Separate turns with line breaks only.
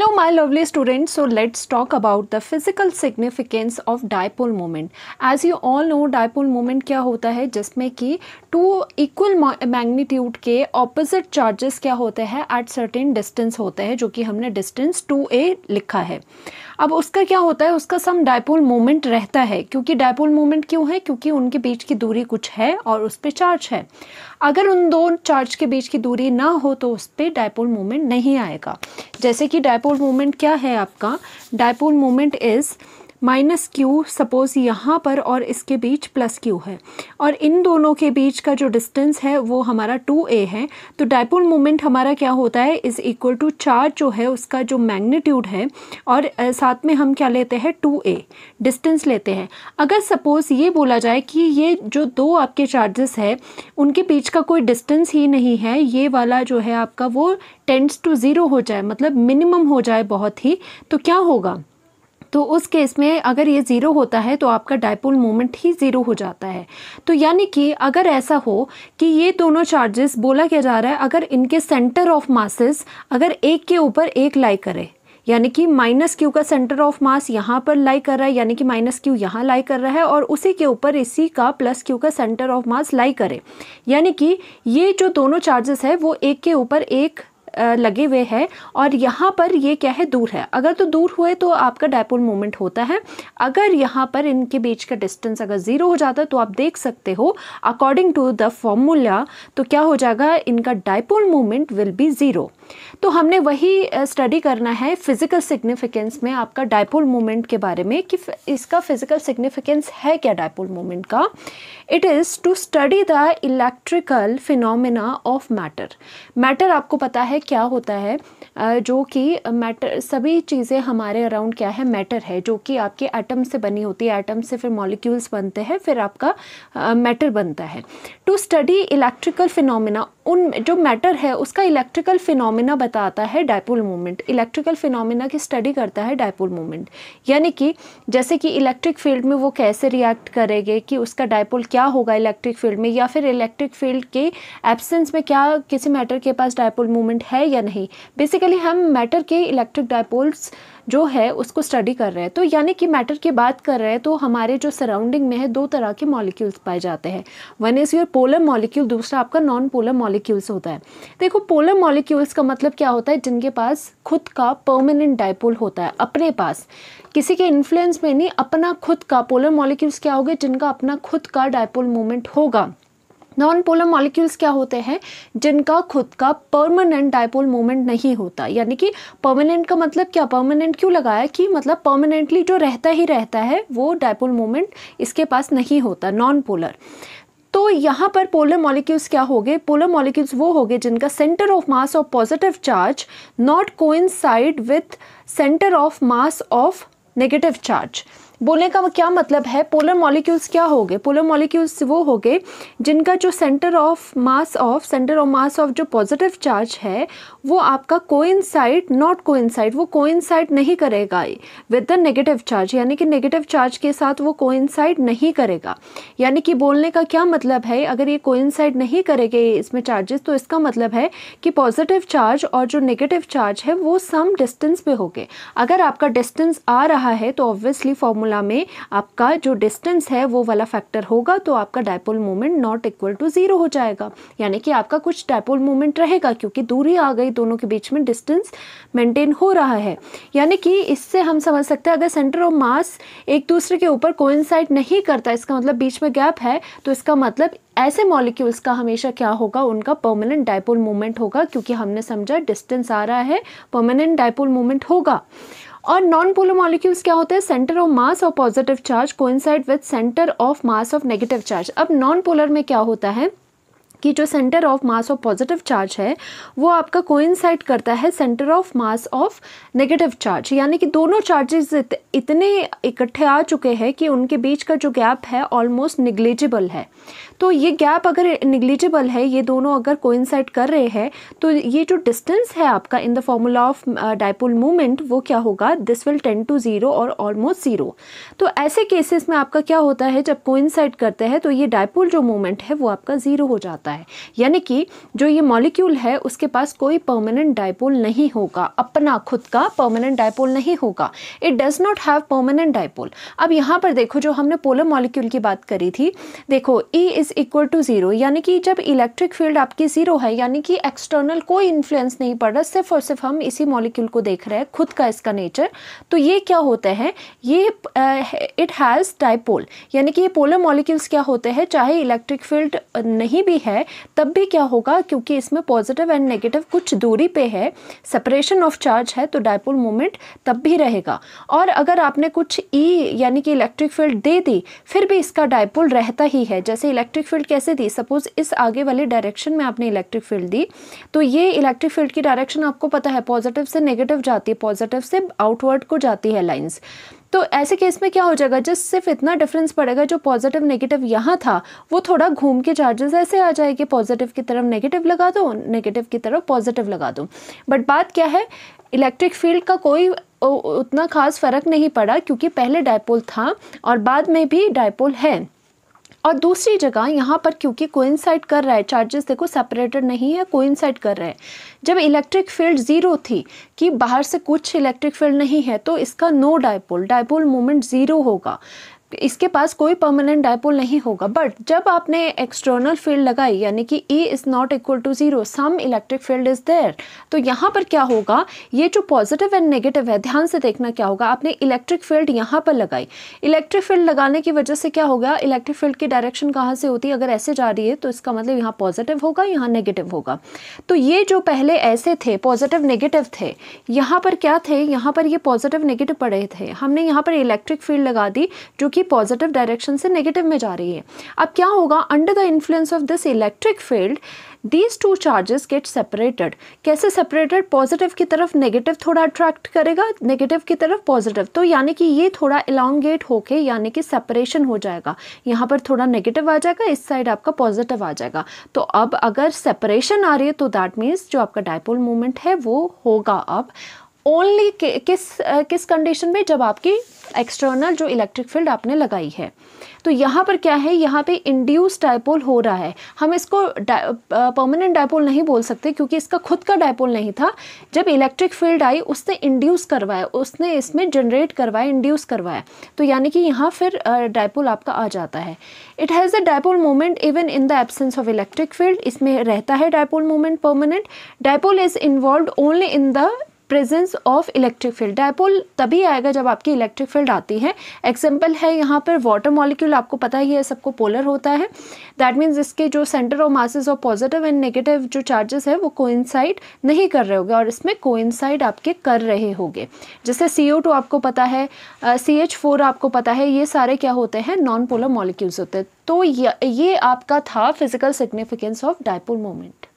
Hello my lovely students so let's talk about the physical significance of dipole moment as you all know dipole moment क्या होता है जिसमें कि two equal magnitude के opposite charges क्या होते हैं एट सर्टेन डिस्टेंस होते हैं जो कि हमने डिस्टेंस टू ए लिखा है अब उसका क्या होता है उसका सम डायपोल मोमेंट रहता है क्योंकि डायपोल मोमेंट क्यों है क्योंकि उनके बीच की दूरी कुछ है और उस पर चार्ज है अगर उन दो चार्ज के बीच की दूरी ना हो तो उस पर डायपोल मोमेंट नहीं आएगा जैसे कि डायपोल मोमेंट क्या है आपका dipole moment is minus q suppose यहाँ पर और इसके बीच प्लस क्यू है और इन दोनों के बीच का जो डिस्टेंस है वो हमारा टू ए है तो डायपोल मोमेंट हमारा क्या होता है इज़ इक्वल टू चार्ज जो है उसका जो मैग्नीट्यूड है और साथ में हम क्या लेते हैं टू ए डिस्टेंस लेते हैं अगर सपोज़ ये बोला जाए कि ये जो दो आपके चार्जेस है उनके बीच का कोई डिस्टेंस ही नहीं है ये वाला जो है आपका वो टेंस टू ज़ीरो हो जाए मतलब मिनिमम हो जाए बहुत ही तो क्या होगा तो उस केस में अगर ये ज़ीरो होता है तो आपका डायपोल मोमेंट ही ज़ीरो हो जाता है तो यानी कि अगर ऐसा हो कि ये दोनों चार्जेस बोला क्या जा रहा है अगर इनके सेंटर ऑफ मासेस अगर एक के ऊपर एक लाई करे यानी कि माइनस क्यू का सेंटर ऑफ मास यहाँ पर लाई कर रहा है यानी कि माइनस क्यू यहाँ लाई कर रहा है और उसी के ऊपर इसी का प्लस क्यू का सेंटर ऑफ मास लाई करे यानी कि ये जो दोनों चार्जेस है वो एक के ऊपर एक लगे हुए हैं और यहाँ पर ये क्या है दूर है अगर तो दूर हुए तो आपका डायपोल मोमेंट होता है अगर यहाँ पर इनके बीच का डिस्टेंस अगर ज़ीरो हो जाता है तो आप देख सकते हो अकॉर्डिंग टू द फॉर्मूला तो क्या हो जाएगा इनका dipole moment will be zero तो हमने वही स्टडी करना है फिज़िकल सिग्निफिकेंस में आपका डायपोल मोमेंट के बारे में कि इसका फिज़िकल सिग्निफिकेंस है क्या डायपोल मोमेंट का it is to study the electrical phenomena of matter matter आपको पता है क्या होता है जो कि मैटर सभी चीज़ें हमारे अराउंड क्या है मैटर है जो कि आपके एटम से बनी होती है एटम से फिर मॉलिक्यूल्स बनते हैं फिर आपका मैटर बनता है टू स्टडी इलेक्ट्रिकल फिनोमिना उन जो मैटर है उसका इलेक्ट्रिकल फिनोमिना फिनोमिना बताता है डायपोल मोमेंट इलेक्ट्रिकल फिनोमिना की स्टडी करता है डायपोल मोमेंट यानी कि जैसे कि इलेक्ट्रिक फील्ड में वो कैसे रिएक्ट करेंगे कि उसका डायपोल क्या होगा इलेक्ट्रिक फील्ड में या फिर इलेक्ट्रिक फील्ड के एब्सेंस में क्या किसी मैटर के पास डायपोल मोमेंट है या नहीं बेसिकली हम मैटर के इलेक्ट्रिक डायपोल्स जो है उसको स्टडी कर रहे हैं तो यानी कि मैटर की बात कर रहे हैं तो हमारे जो सराउंडिंग में है दो तरह के मॉलिक्यूल्स पाए जाते हैं one is your polar molecule दूसरा आपका नॉन पोलर मॉलिक्यूल्स होता है देखो पोलर मॉलिक्यूल्स का मतलब मतलब क्या होता है जिनके पास खुद का परमानेंट डायपोल होता है अपने पास किसी के इन्फ्लुएंस में नहीं अपना खुद का पोलर मॉलिक्यूल्स क्या होगा जिनका अपना खुद का डायपोल मोमेंट होगा नॉन पोलर मॉलिक्यूल्स क्या होते हैं जिनका खुद का परमानेंट डायपोल मोमेंट नहीं होता यानी कि परमानेंट का मतलब क्या परमानेंट क्यों लगाया कि मतलब परमानेंटली जो रहता ही रहता है वो डायपोल मोमेंट इसके पास नहीं होता नॉन पोलर तो यहाँ पर पोलर मॉलिक्यूल्स क्या हो गए पोलर मॉलिक्यूल्स वो हो गए जिनका centre of mass of positive charge not coincide with centre of mass of negative charge बोलने का क्या मतलब है पोलर मॉलिक्यूल्स क्या हो गए पोलर मॉलिक्यूल्स वो हो गए जिनका जो centre of mass of centre of mass of जो पॉजिटिव चार्ज है वो आपका कोइंसाइड नॉट कोइंसाइड वो कोइंसाइड नहीं करेगा विद द नेगेटिव चार्ज यानी कि नेगेटिव चार्ज के साथ वो कोइंसाइड नहीं करेगा यानी कि बोलने का क्या मतलब है अगर ये कोइंसाइड नहीं करेंगे इसमें चार्जेस तो इसका मतलब है कि पॉजिटिव चार्ज और जो नेगेटिव चार्ज है वो सम डिस्टेंस पे गए अगर आपका डिस्टेंस आ रहा है तो ऑब्वियसली फॉर्मूला फार्मूला में आपका जो डिस्टेंस है वो वाला फैक्टर होगा तो आपका dipole moment not equal to zero हो जाएगा यानी कि आपका कुछ डायपोल मोमेंट रहेगा क्योंकि दूरी आ गई दोनों के बीच में डिस्टेंस मेंटेन हो रहा है यानी कि इससे हम समझ सकते हैं अगर सेंटर ऑफ मास एक दूसरे के ऊपर कोइंसाइड नहीं करता इसका मतलब बीच में गैप है तो इसका मतलब ऐसे मॉलिक्यूल्स का हमेशा क्या होगा उनका परमानेंट डायपोल मोमेंट होगा क्योंकि हमने समझा डिस्टेंस आ रहा है परमानेंट डायपोल मोमेंट होगा और नॉन पोलर मॉलिक्यूल्स क्या होते हैं सेंटर ऑफ मास और positive charge coincide with centre of mass of negative charge अब नॉन पोलर में क्या होता है कि जो centre of mass of positive charge है वो आपका कोइंसाइड करता है centre of mass of negative charge यानी कि दोनों चार्जेस इतने इकट्ठे आ चुके हैं कि उनके बीच का जो गैप है ऑलमोस्ट निग्लिजिबल है तो ये गैप अगर निग्लिजिबल है ये दोनों अगर कोइंसाइड कर रहे हैं तो ये जो डिस्टेंस है आपका in the formula of dipole movement वो क्या होगा this will tend to zero और ऑलमोस्ट ज़ीरो तो ऐसे केसेस में आपका क्या होता है जब कोइंसाइड करते हैं तो ये डायपोल जो मूवमेंट है वो आपका ज़ीरो हो जाता है होता है यानी कि जो ये मॉलिक्यूल है उसके पास कोई परमानेंट डायपोल नहीं होगा अपना खुद का परमानेंट डायपोल नहीं होगा it does not have permanent dipole अब यहाँ पर देखो जो हमने पोलर मॉलिक्यूल की बात करी थी देखो E is equal to zero यानी कि जब इलेक्ट्रिक फील्ड आपकी ज़ीरो है यानी कि एक्सटर्नल कोई इन्फ्लुएंस नहीं पड़ रहा सिर्फ और सिर्फ हम इसी मॉलिक्यूल को देख रहे हैं खुद का इसका नेचर तो ये क्या होता है ये इट हैज़ डायपोल यानी कि ये पोलर मॉलिक्यूल्स क्या होते हैं चाहे इलेक्ट्रिक फील्ड नहीं भी है है तब भी क्या होगा क्योंकि इसमें पॉजिटिव एंड नेगेटिव कुछ दूरी पे है सेपरेशन ऑफ चार्ज है तो डायपोल मोमेंट तब भी रहेगा और अगर आपने कुछ ई e यानी कि इलेक्ट्रिक फील्ड दे दी फिर भी इसका डायपोल रहता ही है जैसे इलेक्ट्रिक फील्ड कैसे दी सपोज इस आगे वाले डायरेक्शन में आपने इलेक्ट्रिक फील्ड दी तो ये इलेक्ट्रिक फील्ड की डायरेक्शन आपको पता है पॉजिटिव से नेगेटिव जाती है पॉजिटिव से आउटवर्ड को जाती है लाइन्स तो ऐसे केस में क्या हो जाएगा जस्ट सिर्फ इतना डिफरेंस पड़ेगा जो पॉजिटिव नेगेटिव यहाँ था वो थोड़ा घूम के चार्जेस ऐसे आ जाएंगे पॉजिटिव की तरफ नेगेटिव लगा दो नेगेटिव की तरफ पॉजिटिव लगा दो बट बात क्या है इलेक्ट्रिक फील्ड का कोई उतना खास फ़र्क नहीं पड़ा क्योंकि पहले डायपोल था और बाद में भी डायपोल है और दूसरी जगह यहाँ पर क्योंकि कोइंसाइड कर रहा है चार्जेस देखो सेपरेटेड नहीं है कोइंसाइड कर रहे हैं जब इलेक्ट्रिक फील्ड ज़ीरो थी कि बाहर से कुछ इलेक्ट्रिक फील्ड नहीं है तो इसका no dipole dipole moment zero होगा इसके पास कोई परमानेंट डायपोल नहीं होगा बट जब आपने एक्सटर्नल फील्ड लगाई यानी कि E is not equal to zero some electric field is there तो यहाँ पर क्या होगा ये जो पॉजिटिव एंड नेगेटिव है ध्यान से देखना क्या होगा आपने इलेक्ट्रिक फील्ड यहाँ पर लगाई इलेक्ट्रिक फील्ड लगाने की वजह से क्या होगा इलेक्ट्रिक फील्ड की डायरेक्शन कहाँ से होती है अगर ऐसे जा रही है तो इसका मतलब यहाँ पॉजिटिव होगा यहाँ नेगेटिव होगा तो ये जो पहले ऐसे थे पॉजिटिव नेगेटिव थे यहाँ पर क्या थे यहाँ पर ये पॉजिटिव नेगेटिव पड़े थे हमने यहाँ पर इलेक्ट्रिक फील्ड लगा दी जो कि ही पॉजिटिव डायरेक्शन से नेगेटिव में जा रही है अब क्या होगा under the influence of this electric field these two charges get separated कैसे सेपरेटेड पॉजिटिव की तरफ नेगेटिव थोड़ा अट्रैक्ट करेगा नेगेटिव की तरफ पॉजिटिव तो यानी कि ये थोड़ा इलांगेट होके यानी कि सेपरेशन हो जाएगा यहाँ पर थोड़ा नेगेटिव आ जाएगा इस साइड आपका पॉजिटिव आ जाएगा तो अब अगर सेपरेशन आ रही है तो दैट मीन्स जो आपका डायपोल मूवमेंट है वो होगा अब ओनली किस किस कंडीशन में जब आपकी एक्सटर्नल जो इलेक्ट्रिक फील्ड आपने लगाई है तो यहाँ पर क्या है यहाँ पे इंड्यूस डायपोल हो रहा है हम इसको परमानेंट डायपोल नहीं बोल सकते क्योंकि इसका खुद का डायपोल नहीं था जब इलेक्ट्रिक फील्ड आई उसने इंड्यूस करवाया उसने इसमें जनरेट करवाया इंड्यूस करवाया तो यानी कि यहाँ फिर डायपोल आपका आ जाता है it has a dipole moment even in the absence of electric field इसमें रहता है dipole moment permanent dipole is involve only in the presence of electric field dipole तभी आएगा जब आपकी इलेक्ट्रिक फील्ड आती है एग्जाम्पल है यहाँ पर वाटर मॉलिक्यूल आपको पता ही है सबको पोलर होता है दैट मीन्स इसके जो centre of masses of positive and negative जो चार्जेस है वो कोइंसाइड नहीं कर रहे होंगे और इसमें कोइंसाइड आपके कर रहे होंगे जैसे सी आपको पता है सी एच फोर आपको पता है ये सारे क्या होते हैं नॉन पोलर मॉलिक्यूल्स होते हैं तो ये आपका था physical significance of dipole moment